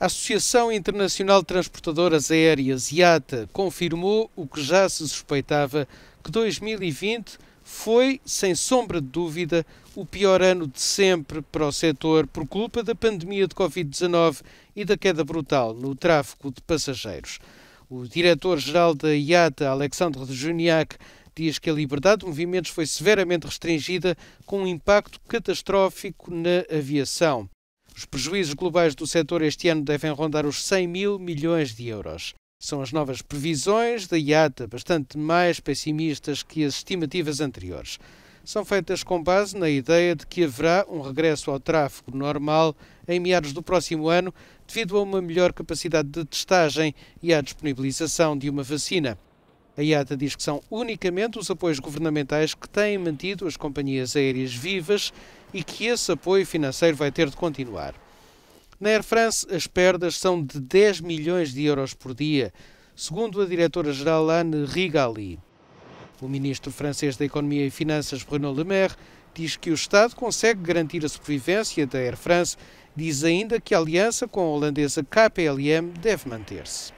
A Associação Internacional de Transportadoras Aéreas, IATA, confirmou o que já se suspeitava, que 2020 foi, sem sombra de dúvida, o pior ano de sempre para o setor por culpa da pandemia de Covid-19 e da queda brutal no tráfego de passageiros. O diretor-geral da IATA, Alexandre de Juniac, diz que a liberdade de movimentos foi severamente restringida, com um impacto catastrófico na aviação. Os prejuízos globais do setor este ano devem rondar os 100 mil milhões de euros. São as novas previsões da IATA, bastante mais pessimistas que as estimativas anteriores. São feitas com base na ideia de que haverá um regresso ao tráfego normal em meados do próximo ano, devido a uma melhor capacidade de testagem e à disponibilização de uma vacina. A IATA diz que são unicamente os apoios governamentais que têm mantido as companhias aéreas vivas e que esse apoio financeiro vai ter de continuar. Na Air France, as perdas são de 10 milhões de euros por dia, segundo a diretora-geral Anne Rigali. O ministro francês da Economia e Finanças, Bruno Le Maire, diz que o Estado consegue garantir a sobrevivência da Air France, diz ainda que a aliança com a holandesa KPLM deve manter-se.